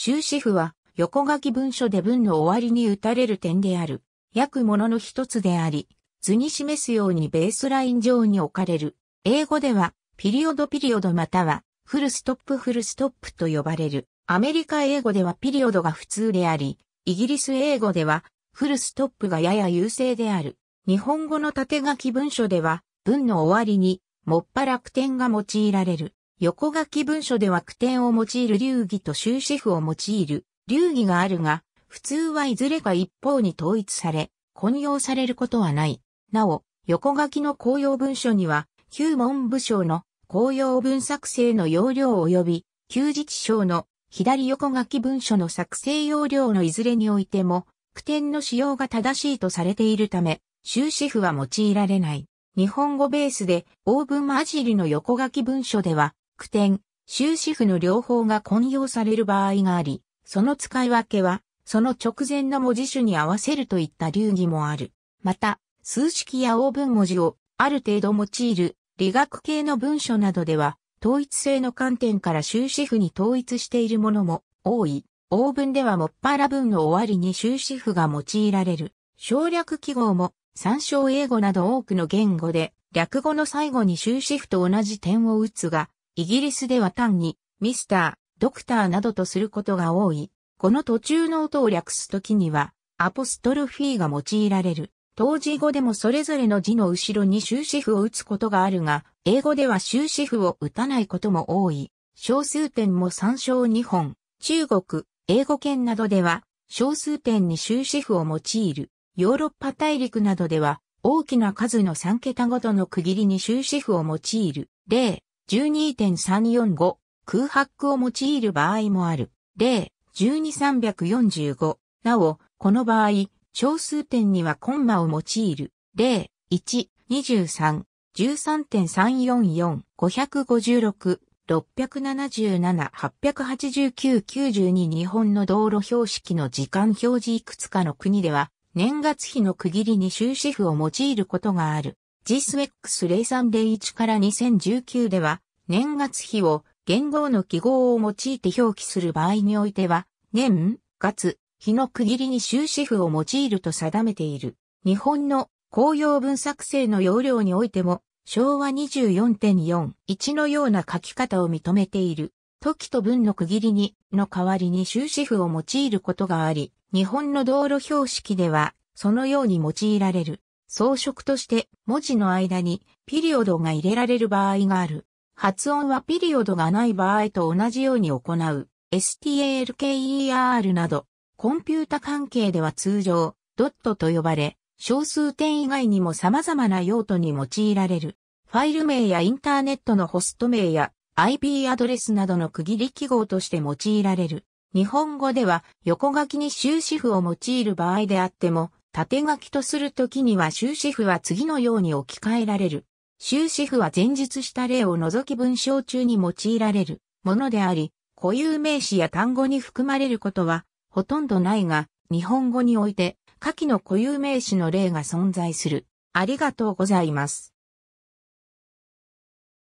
終止符は、横書き文書で文の終わりに打たれる点である。約ものの一つであり、図に示すようにベースライン上に置かれる。英語では、ピリオドピリオドまたは、フルストップフルストップと呼ばれる。アメリカ英語ではピリオドが普通であり、イギリス英語では、フルストップがやや優勢である。日本語の縦書き文書では、文の終わりに、もっぱら句点が用いられる。横書き文書では句点を用いる流儀と終止符を用いる流儀があるが、普通はいずれか一方に統一され、混用されることはない。なお、横書きの公用文書には、旧文部省の公用文作成の要領及び、旧自治省の左横書き文書の作成要領のいずれにおいても、句点の使用が正しいとされているため、終止符は用いられない。日本語ベースで、オーブン混じりの横書き文書では、句典、終止符の両方が混用される場合があり、その使い分けは、その直前の文字種に合わせるといった流儀もある。また、数式や応文文字をある程度用いる理学系の文書などでは、統一性の観点から終止符に統一しているものも多い。応文ではもっぱら文の終わりに終止符が用いられる。省略記号も参照英語など多くの言語で略語の最後に終止符と同じ点を打つが、イギリスでは単に、ミスター、ドクターなどとすることが多い。この途中の音を略すときには、アポストルフィーが用いられる。当時語でもそれぞれの字の後ろに終止符を打つことがあるが、英語では終止符を打たないことも多い。小数点も参照2本。中国、英語圏などでは、小数点に終止符を用いる。ヨーロッパ大陸などでは、大きな数の3桁ごとの区切りに終止符を用いる。例、12.345空白を用いる場合もある。例12345なお、この場合、小数点にはコンマを用いる。例123 13.344、556、677、889、92日本の道路標識の時間表示いくつかの国では、年月日の区切りに終止符を用いることがある。GSWEX 0301から2019では、年月日を元号の記号を用いて表記する場合においては、年、月、日の区切りに終止符を用いると定めている。日本の公用文作成の要領においても、昭和24.41のような書き方を認めている。時と文の区切りにの代わりに終止符を用いることがあり、日本の道路標識ではそのように用いられる。装飾として文字の間にピリオドが入れられる場合がある。発音はピリオドがない場合と同じように行う。stalker など、コンピュータ関係では通常、ドットと呼ばれ、小数点以外にも様々な用途に用いられる。ファイル名やインターネットのホスト名や IP アドレスなどの区切り記号として用いられる。日本語では横書きに終止符を用いる場合であっても、縦書きとするときには終止符は次のように置き換えられる。終止符は前述した例を除き文章中に用いられるものであり、固有名詞や単語に含まれることはほとんどないが、日本語において下記の固有名詞の例が存在する。ありがとうございます。